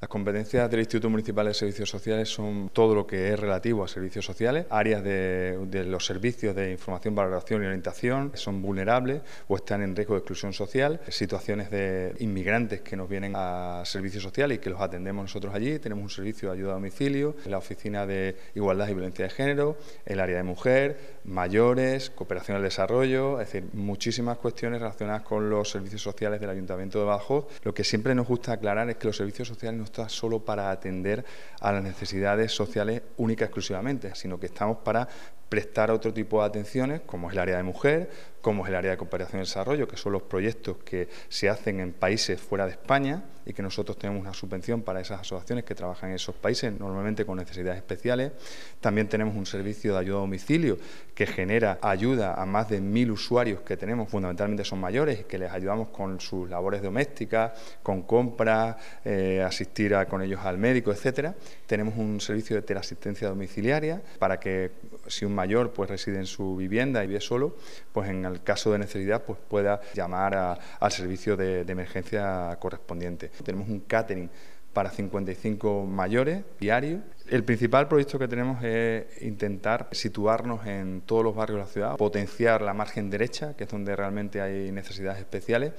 Las competencias del Instituto Municipal de Servicios Sociales son todo lo que es relativo a servicios sociales, áreas de, los servicios de información, valoración y orientación que son vulnerables o están en riesgo de exclusión social, situaciones de inmigrantes que nos vienen a servicios sociales y que los atendemos nosotros allí, tenemos un servicio de ayuda a domicilio, la oficina de igualdad y violencia de género, el área de mujer, mayores, cooperación al desarrollo, es decir, muchísimas cuestiones relacionadas con los servicios sociales del Ayuntamiento de Bajo. Lo que siempre nos gusta aclarar es que los servicios sociales está solo para atender a las necesidades sociales únicas exclusivamente, sino que estamos para prestar otro tipo de atenciones, como es el área de mujer, como es el área de cooperación y desarrollo, que son los proyectos que se hacen en países fuera de España y que nosotros tenemos una subvención para esas asociaciones que trabajan en esos países, normalmente con necesidades especiales. También tenemos un servicio de ayuda a domicilio que genera ayuda a más de mil usuarios que tenemos, fundamentalmente son mayores, y que les ayudamos con sus labores domésticas, con compras, eh, con ellos al médico, etcétera. Tenemos un servicio de teleasistencia domiciliaria para que si un mayor pues reside en su vivienda y vive solo, pues en el caso de necesidad pues pueda llamar al servicio de, emergencia correspondiente. Tenemos un catering para 55 mayores diario... El principal proyecto que tenemos es intentar situarnos en todos los barrios de la ciudad, potenciar la margen derecha, que es donde realmente hay necesidades especiales,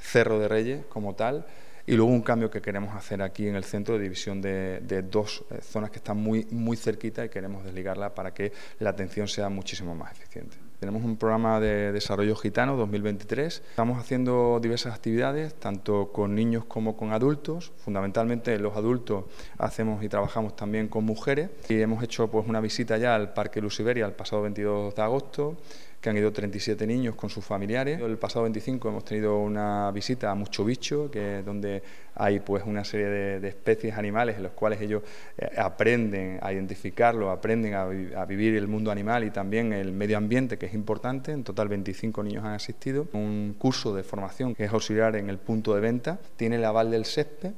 Cerro de Reyes como tal, y luego un cambio que queremos hacer aquí en el centro de división de, dos eh, zonas que están muy, muy cerquita y queremos desligarla para que la atención sea muchísimo más eficiente. Tenemos un programa de desarrollo gitano 2023. Estamos haciendo diversas actividades, tanto con niños como con adultos. Fundamentalmente los adultos hacemos y trabajamos también con mujeres. Y hemos hecho pues, una visita ya al Parque Luciberia el pasado 22 de agosto que han ido 37 niños con sus familiares. El pasado 25 hemos tenido una visita a Mucho Bicho, que donde hay pues una serie de, especies animales en los cuales ellos eh, aprenden a identificarlo, aprenden a, vivir el mundo animal y también el medio ambiente, que es importante. En total 25 niños han asistido. Un curso de formación que es auxiliar en el punto de venta, tiene el aval del SESPE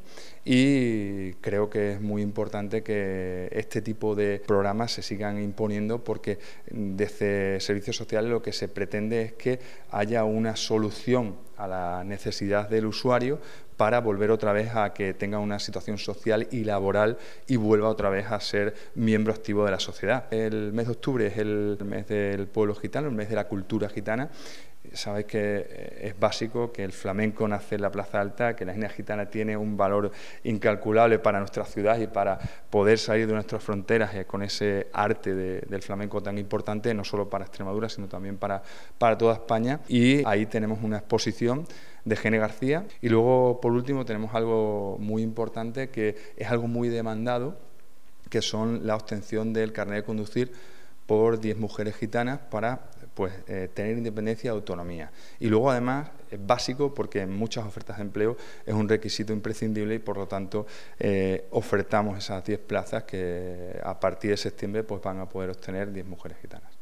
y creo que es muy importante que este tipo de programas se sigan imponiendo porque mm, desde Servicios Sociales lo que se pretende es que haya una solución a la necesidad del usuario para volver otra vez a que tenga una situación social y laboral y vuelva otra vez a ser miembro activo de la sociedad. El mes de octubre es el mes del pueblo gitano, el mes de la cultura gitana. Sabéis que eh, es básico que el flamenco nace en la Plaza Alta, que la etnia gitana tiene un valor incalculable para nuestra ciudad y para poder salir de nuestras fronteras eh, con ese arte del flamenco tan importante, no solo para Extremadura, sino también para, para toda España. Y ahí tenemos una exposición de Gene García. Y luego, por último, tenemos algo muy importante que es algo muy demandado, que son la obtención del carnet de conducir por 10 mujeres gitanas para pues, eh, tener independencia y autonomía. Y luego, además, es básico porque en muchas ofertas de empleo es un requisito imprescindible y, por lo tanto, eh, ofertamos esas 10 plazas que a partir de septiembre pues, van a poder obtener 10 mujeres gitanas.